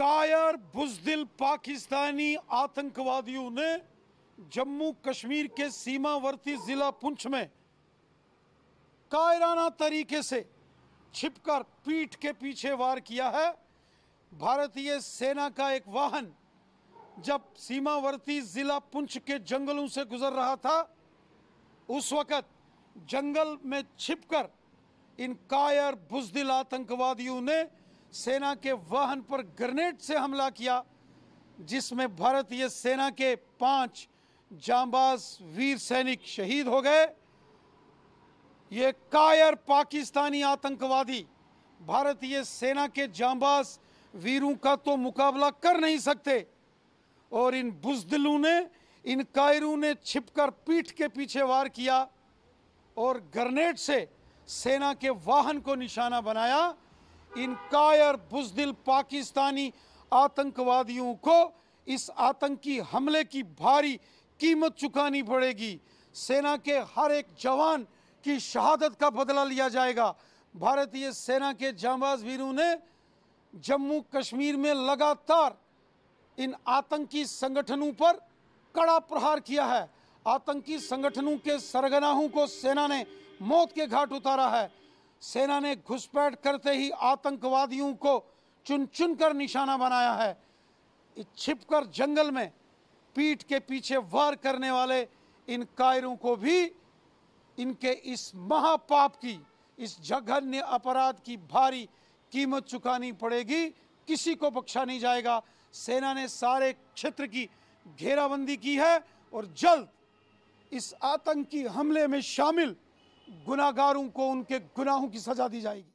कायर बुजदिल पाकिस्तानी आतंकवादियों ने जम्मू कश्मीर के सीमावर्ती जिला पुंछ में कायराना तरीके से छिपकर पीठ के पीछे वार किया है भारतीय सेना का एक वाहन जब सीमावर्ती जिला पुंछ के जंगलों से गुजर रहा था उस वक़्त जंगल में छिपकर इन कायर बुजदिल आतंकवादियों ने सेना के वाहन पर ग्रेनेड से हमला किया जिसमें भारतीय सेना के पांच जांबाज वीर सैनिक शहीद हो गए ये कायर पाकिस्तानी आतंकवादी भारतीय सेना के जांबाज वीरों का तो मुकाबला कर नहीं सकते और इन बुजदिलों ने इन कायरों ने छिपकर पीठ के पीछे वार किया और ग्रनेड से सेना के वाहन को निशाना बनाया इन कायर बुजदिल पाकिस्तानी आतंकवादियों को इस आतंकी हमले की भारी कीमत चुकानी पड़ेगी सेना के हर एक जवान की शहादत का बदला लिया जाएगा भारतीय सेना के जांबाज वीरों ने जम्मू कश्मीर में लगातार इन आतंकी संगठनों पर कड़ा प्रहार किया है आतंकी संगठनों के सरगनाहों को सेना ने मौत के घाट उतारा है सेना ने घुसपैठ करते ही आतंकवादियों को चुन चुन कर निशाना बनाया है छिप कर जंगल में पीठ के पीछे वार करने वाले इन कायरों को भी इनके इस महापाप की इस जघन्य अपराध की भारी कीमत चुकानी पड़ेगी किसी को बख्शा नहीं जाएगा सेना ने सारे क्षेत्र की घेराबंदी की है और जल्द इस आतंकी हमले में शामिल गुनागारों को उनके गुनाहों की सजा दी जाएगी